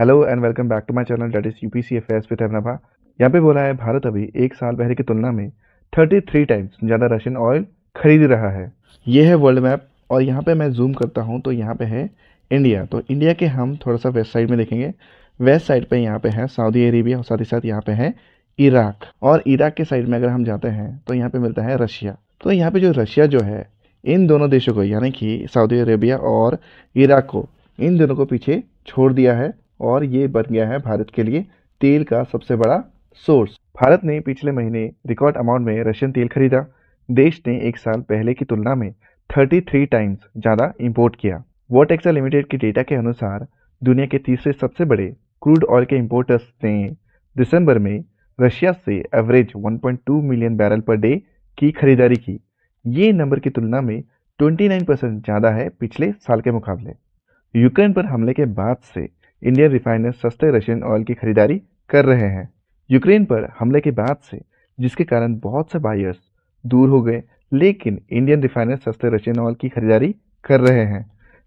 hello and welcome back to my channel that is U P C F S with अहमनाभा यहाँ पे बोला है भारत अभी एक साल पहले की तुलना में 33 टाइम्स ज़्यादा रशियन ऑयल खरीद रहा है ये है वर्ल्ड मैप और यहाँ पे मैं जूम करता हूँ तो यहाँ पे है इंडिया तो इंडिया के हम थोड़ा सा वेस्ट साइड में देखेंगे वेस्ट साइड पर यहाँ पर है सऊदी अरेबिया और साथ ही साथ यहाँ पर है इराक और इराक के साइड में अगर हम जाते हैं तो यहाँ पर मिलता है रशिया तो यहाँ पर जो रशिया जो है इन दोनों देशों को यानी कि सऊदी अरेबिया और इराक को इन दोनों को पीछे छोड़ दिया है और ये बन गया है भारत के लिए तेल का सबसे बड़ा सोर्स भारत ने पिछले महीने रिकॉर्ड अमाउंट में रशियन तेल खरीदा देश ने एक साल पहले की तुलना में 33 टाइम्स ज़्यादा इंपोर्ट किया वर्ल्ड एक्सा लिमिटेड के डेटा के अनुसार दुनिया के तीसरे सबसे बड़े क्रूड ऑयल के इंपोर्टर्स ने दिसंबर में रशिया से average 1.2 million barrel per day की खरीदारी की ये नंबर की तुलना में 29 परसेंट ज़्यादा है पिछले साल के मुकाबले यूक्रेन पर हमले के बाद से इंडियन रिफाइनर सस्ते रशियन ऑयल की खरीदारी कर रहे हैं यूक्रेन पर हमले के बाद से जिसके कारण बहुत से बायर्स दूर हो गए लेकिन इंडियन रिफाइनर सस्ते रशियन ऑयल की खरीदारी कर रहे हैं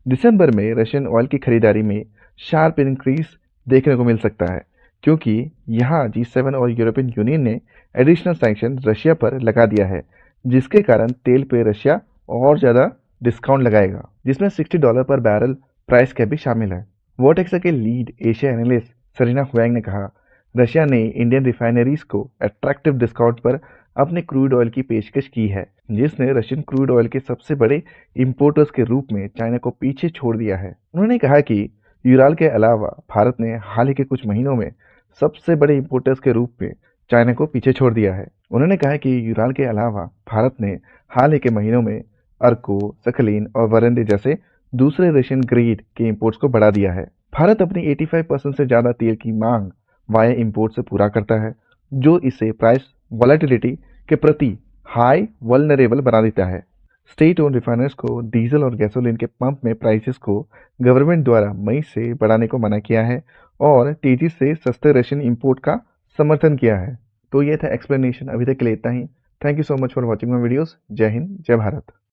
दिसंबर में रशियन ऑयल की खरीदारी में शार्प इंक्रीज देखने को मिल सकता है क्योंकि यहाँ जी सेवन और यूरोपियन यूनियन ने एडिशनल सैंक्शन रशिया पर लगा दिया है जिसके कारण तेल पे रशिया और ज़्यादा डिस्काउंट लगाएगा जिसमें 60 डॉलर पर बैरल प्राइस कैप भी शामिल है वोटेक्सा के lead Asia analyst Serena Huang ने कहा रशिया ने इंडियन रिफाइनरीज को अट्रैक्टिव डिस्काउंट पर अपने क्रूड ऑयल की पेशकश की है जिसने रशियन क्रूड ऑयल के सबसे बड़े इम्पोर्टर्स के रूप में चाइना को पीछे छोड़ दिया है उन्होंने कहा कि यूराल के अलावा भारत ने हाल ही के कुछ महीनों में सबसे बड़े इम्पोर्टर्स के रूप में चाइना को पीछे छोड़ दिया है उन्होंने कहा कि यूराल के अलावा भारत ने हाल ही के महीनों में अर्को सखलीन और वरंदे जैसे दूसरे रशियन ग्रेड के इम्पोर्ट्स को बढ़ा दिया है भारत अपनी 85 परसेंट से ज़्यादा तेल की मांग वाय इम्पोर्ट से पूरा करता है जो इसे प्राइस वॉलेटिलिटी के प्रति हाई वलनरेबल बना देता है स्टेट ओन रिफाइनर्स को डीजल और गैसोलीन के पंप में प्राइसेस को गवर्नमेंट द्वारा मई से बढ़ाने को मना किया है और तेजी से सस्ते रशियन इम्पोर्ट का समर्थन किया है तो ये था एक्सप्लेनेशन अभी तक के लिए इतना ही thank you so much for watching my videos जय हिंद जय भारत